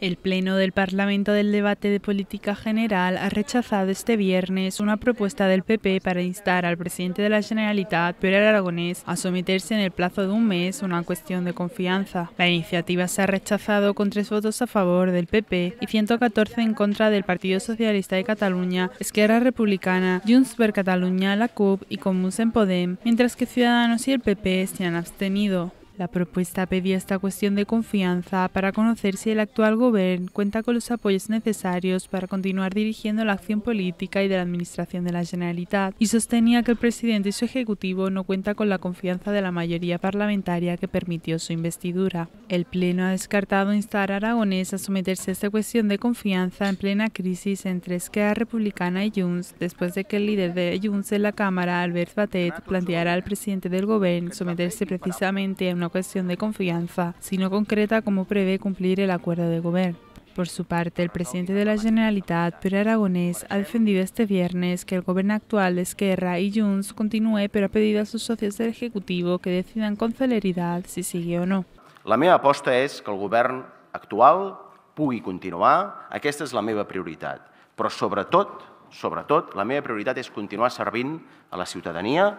El Pleno del Parlamento del Debate de Política General ha rechazado este viernes una propuesta del PP para instar al presidente de la Generalitat, Pere Aragonés, a someterse en el plazo de un mes a una cuestión de confianza. La iniciativa se ha rechazado con tres votos a favor del PP y 114 en contra del Partido Socialista de Cataluña, Esquerra Republicana, Junts per Catalunya, la CUP y Comuns en Podem, mientras que Ciudadanos y el PP se han abstenido. La propuesta pedía esta cuestión de confianza para conocer si el actual gobierno cuenta con los apoyos necesarios para continuar dirigiendo la acción política y de la administración de la Generalitat y sostenía que el presidente y su ejecutivo no cuenta con la confianza de la mayoría parlamentaria que permitió su investidura. El Pleno ha descartado instar a Aragonés a someterse a esta cuestión de confianza en plena crisis entre Esquerra Republicana y Junts después de que el líder de Junts en la Cámara, Albert Batet, planteara al presidente del gobierno someterse precisamente a una una cuestión de confianza, sino concreta cómo prevé cumplir el acuerdo de gobierno. Por su parte, el presidente de la Generalitat, Pere Aragonés, ha defendido este viernes que el gobierno actual de Esquerra y Junts continúe, pero ha pedido a sus socios del Ejecutivo que decidan con celeridad si sigue o no. La meva aposta és que el govern actual pugui continuar, aquesta és la meva prioritat. Però sobretot, sobretot, la meva prioritat és continuar servint a la ciutadania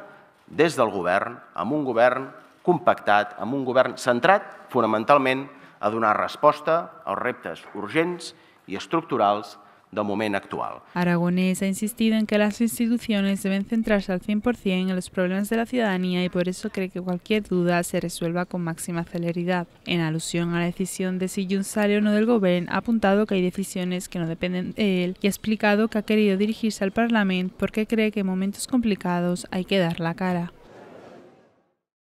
des del govern, amb un govern compactat amb un gobierno centrat fundamentalmente a donar resposta als reptes urgentes y estructurals del momento actual. Aragonés ha insistido en que las instituciones deben centrarse al 100% en los problemas de la ciudadanía y por eso cree que cualquier duda se resuelva con máxima celeridad. En alusión a la decisión de si Jun sale o no del gobierno, ha apuntado que hay decisiones que no dependen de él y ha explicado que ha querido dirigirse al Parlamento porque cree que en momentos complicados hay que dar la cara.